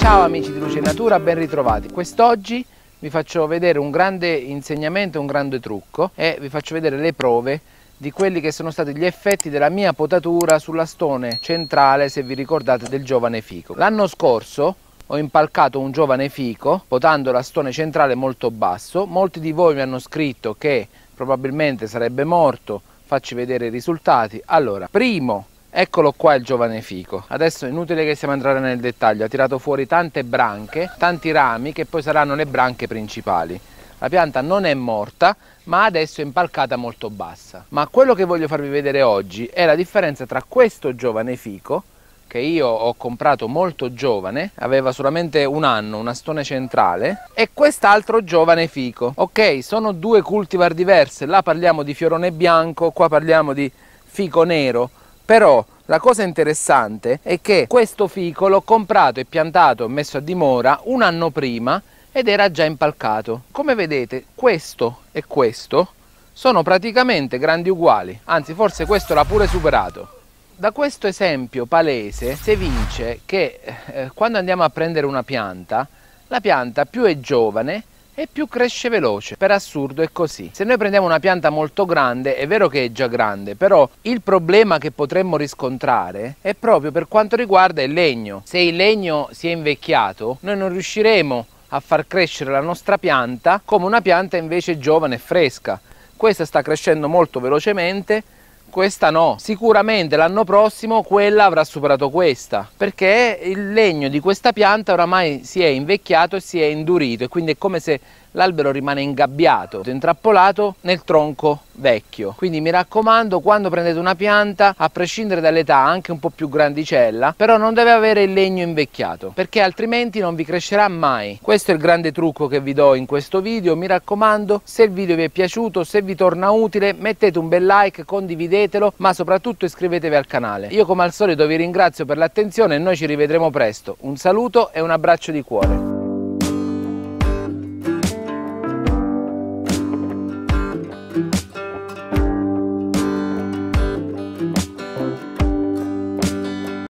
Ciao amici di Luce Natura, ben ritrovati. Quest'oggi vi faccio vedere un grande insegnamento, un grande trucco e vi faccio vedere le prove di quelli che sono stati gli effetti della mia potatura sulla stone centrale, se vi ricordate, del giovane fico. L'anno scorso ho impalcato un giovane fico potando la stone centrale molto basso. Molti di voi mi hanno scritto che probabilmente sarebbe morto, facci vedere i risultati. Allora, primo, Eccolo qua il giovane fico. Adesso è inutile che stiamo entrare nel dettaglio, ha tirato fuori tante branche, tanti rami che poi saranno le branche principali. La pianta non è morta, ma adesso è impalcata molto bassa. Ma quello che voglio farvi vedere oggi è la differenza tra questo giovane fico che io ho comprato molto giovane, aveva solamente un anno, una stone centrale, e quest'altro giovane fico. Ok, sono due cultivar diverse, là parliamo di fiorone bianco, qua parliamo di fico nero, però la cosa interessante è che questo fico l'ho comprato e piantato e messo a dimora un anno prima ed era già impalcato. Come vedete questo e questo sono praticamente grandi uguali, anzi forse questo l'ha pure superato. Da questo esempio palese si evince che eh, quando andiamo a prendere una pianta, la pianta più è giovane e più cresce veloce. Per assurdo è così. Se noi prendiamo una pianta molto grande, è vero che è già grande, però il problema che potremmo riscontrare è proprio per quanto riguarda il legno. Se il legno si è invecchiato, noi non riusciremo a far crescere la nostra pianta come una pianta invece giovane e fresca. Questa sta crescendo molto velocemente questa no. Sicuramente l'anno prossimo quella avrà superato questa, perché il legno di questa pianta oramai si è invecchiato e si è indurito e quindi è come se l'albero rimane ingabbiato, intrappolato nel tronco vecchio. Quindi mi raccomando, quando prendete una pianta, a prescindere dall'età, anche un po' più grandicella, però non deve avere il legno invecchiato, perché altrimenti non vi crescerà mai. Questo è il grande trucco che vi do in questo video. Mi raccomando, se il video vi è piaciuto, se vi torna utile, mettete un bel like, condividetelo, ma soprattutto iscrivetevi al canale. Io come al solito vi ringrazio per l'attenzione e noi ci rivedremo presto. Un saluto e un abbraccio di cuore.